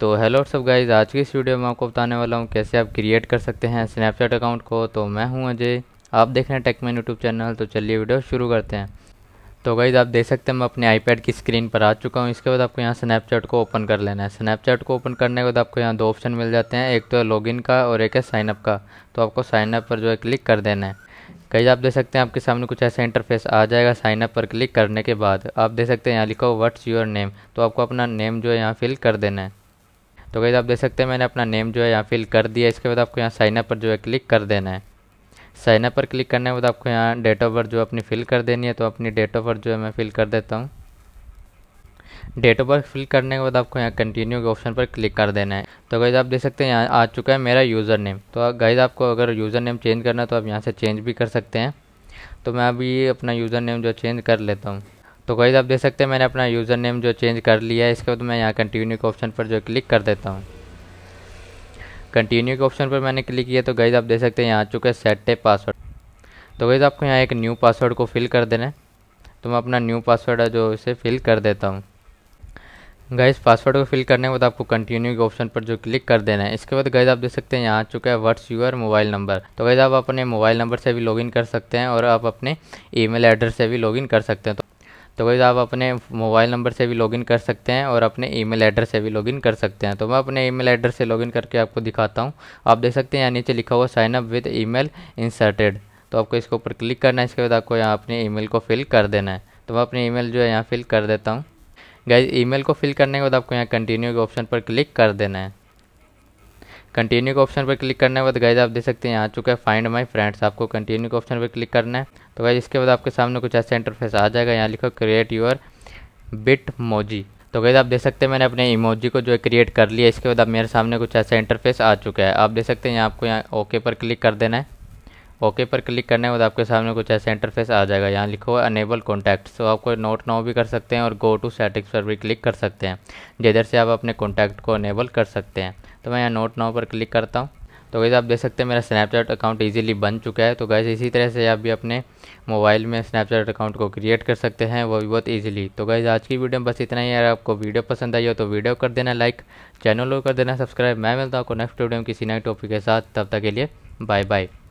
तो हेलो सब गाइज आज की इस वीडियो में आपको बताने वाला हूँ कैसे आप क्रिएट कर सकते हैं स्नैपचैट अकाउंट को तो मैं हूँ अजय आप देख रहे हैं टेकमैन यूट्यूब चैनल तो चलिए वीडियो शुरू करते हैं तो गाइज आप देख सकते हैं मैं अपने आईपैड की स्क्रीन पर आ चुका हूँ इसके बाद आपको यहाँ स्नैपचैट को ओपन कर लेना है स्नैपचैट को ओपन करने के बाद आपको यहाँ दो ऑप्शन मिल जाते हैं एक तो है लॉगिन का और एक है साइनअप का तो आपको साइनअप पर जो है क्लिक कर देना है कहीं आप देख सकते हैं आपके सामने कुछ ऐसा इंटरफेस आ जाएगा साइनअप पर क्लिक करने के बाद आप देख सकते हैं यहाँ लिखो व्हाट्स योर नेम तो आपको अपना नेम जो है यहाँ फिल कर देना है तो गई आप देख सकते हैं मैंने अपना नेम जो है यहाँ फिल कर दिया इसके बाद आपको यहाँ साइनअप पर जो है क्लिक कर देना है साइनअप पर क्लिक करने के बाद आपको यहाँ डेट ऑफ बर्थ जो अपनी फिल कर देनी है तो अपनी डेट ऑफ बर्थ जो है मैं फिल कर देता हूँ डेट ऑफ बर्थ फिल करने के बाद आपको यहाँ कंटिन्यू के ऑप्शन पर क्लिक कर देना है तो गाइज आप देख सकते हैं यहाँ आ चुका है मेरा यूज़र नेम तो गाइज आपको अगर यूज़र नेम चेंज करना है तो आप यहाँ से चेंज भी कर सकते हैं तो मैं अभी अपना यूज़र नेम जो चेंज कर लेता हूँ तो गाइज आप देख सकते हैं मैंने अपना यूज़र नेम जो चेंज कर लिया है इसके बाद मैं यहाँ कंटिन्यू के ऑप्शन पर जो क्लिक कर देता हूँ कंटिन्यू के ऑप्शन पर मैंने क्लिक किया तो गाइज आप देख सकते हैं यहाँ आ चुके हैं सेट ए पासवर्ड तो गाइज आपको यहाँ एक न्यू पासवर्ड को फिल कर देना है तो मैं अपना न्यू पासवर्ड है जो इसे फिल कर देता हूँ गाइज पासवर्ड को फिल करने के बाद आपको कंटिन्यू के ऑप्शन पर जो क्लिक कर देना है इसके बाद गाइज आप देख सकते हैं यहाँ आ चुका है व्हाट्स यूर मोबाइल नंबर तो गाइज तो तो आप अपने मोबाइल नंबर से भी लॉगिन कर सकते हैं और आप अपने ईमेल एड्रेस से भी लॉगिन कर सकते हैं तो वही आप अपने मोबाइल नंबर से भी लॉगिन कर सकते हैं और अपने ईमेल एड्रेस से भी लॉगिन कर सकते हैं तो मैं अपने ईमेल एड्रेस से लॉगिन करके आपको दिखाता हूँ आप देख सकते हैं यहाँ नीचे लिखा हुआ sign up with email inserted तो आपको इसके ऊपर क्लिक करना है इसके बाद आपको यहाँ अपने ईमेल को फिल कर देना है तो मैं अपनी ईमेल जो है यहाँ फिल कर देता हूँ गैज ईमेल को फिल करने के बाद आपको यहाँ कंटिन्यू के ऑप्शन पर क्लिक कर देना है कंटिन्यू के ऑप्शन पर क्लिक करने के बाद गाइज आप देख सकते हैं यहाँ चुका है फाइंड माई फ्रेंड्स आपको कंटिन्यू के ऑप्शन पर क्लिक करना है तो गाइज इसके बाद आपके सामने कुछ ऐसा इंटरफेस आ जाएगा यहाँ लिखो क्रिएट योर बिट मोजी तो गैस आप देख सकते हैं मैंने अपने इमोजी को जो है क्रिएट कर लिया इसके बाद अब मेरे सामने कुछ ऐसा इंटरफेस आ चुका है आप देख सकते हैं यहाँ आपको यहाँ ओके पर क्लिक कर देना है ओके पर क्लिक करने के बाद आपके सामने कुछ ऐसा इंटरफेस आ जाएगा यहाँ लिखो अनेबल कॉन्टैक्ट तो आपको नोट नाउ भी कर सकते हैं और गो टू सेटिंग्स पर भी क्लिक कर सकते हैं जिधर से आप अपने कॉन्टैक्ट को अनेबल कर सकते हैं तो मैं यहाँ नोट नाउ पर क्लिक करता हूँ तो गैस आप देख सकते हैं मेरा स्नैपचैट अकाउंट इजीली बन चुका है तो गैस इसी तरह से आप भी अपने मोबाइल में स्नैपचैट अकाउंट को क्रिएट कर सकते हैं वो भी बहुत इजीली तो गैस आज की वीडियो में बस इतना ही अगर आपको वीडियो पसंद आई हो तो वीडियो कर देना लाइक चैनल कर देना सब्सक्राइब मैं मिलता हूँ आपको नेक्स्ट वीडियो में किसी नए टॉपिक के साथ तब तक के लिए बाय बाय